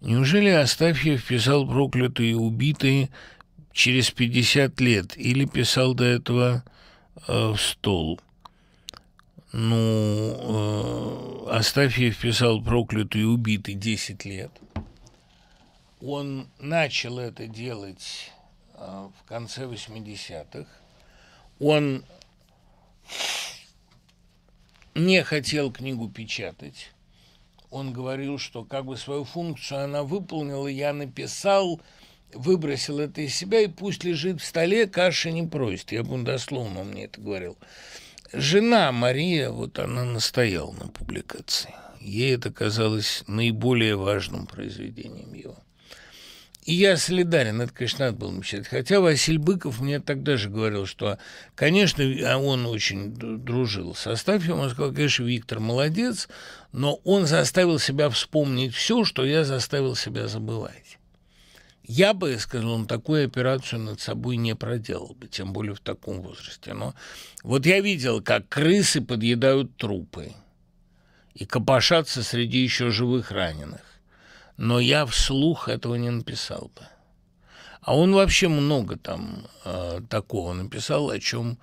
Неужели Астафьев писал «Проклятые и убитые» через 50 лет или писал до этого э, в стол? Ну, э, Астафьев писал «Проклятые и убитые» 10 лет. Он начал это делать э, в конце 80-х. Он не хотел книгу печатать он говорил, что как бы свою функцию она выполнила, я написал, выбросил это из себя, и пусть лежит в столе, каши не просит. Я бы дословно мне это говорил. Жена Мария, вот она настояла на публикации. Ей это казалось наиболее важным произведением его. И я солидарен, это, конечно, надо было начать. Хотя Василь Быков мне тогда же говорил, что, конечно, а он очень дружил со Астафьевым. Он сказал, конечно, Виктор молодец, но он заставил себя вспомнить все, что я заставил себя забывать. Я бы, сказал он, такую операцию над собой не проделал бы, тем более в таком возрасте. Но вот я видел, как крысы подъедают трупы и копошатся среди еще живых раненых но я вслух этого не написал бы. А он вообще много там э, такого написал, о чем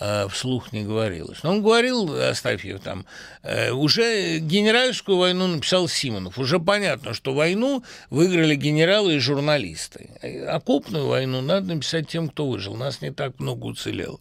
э, вслух не говорилось. Но он говорил, оставь Астафьев там, э, уже генеральскую войну написал Симонов. Уже понятно, что войну выиграли генералы и журналисты. Окопную войну надо написать тем, кто выжил. Нас не так много уцелело.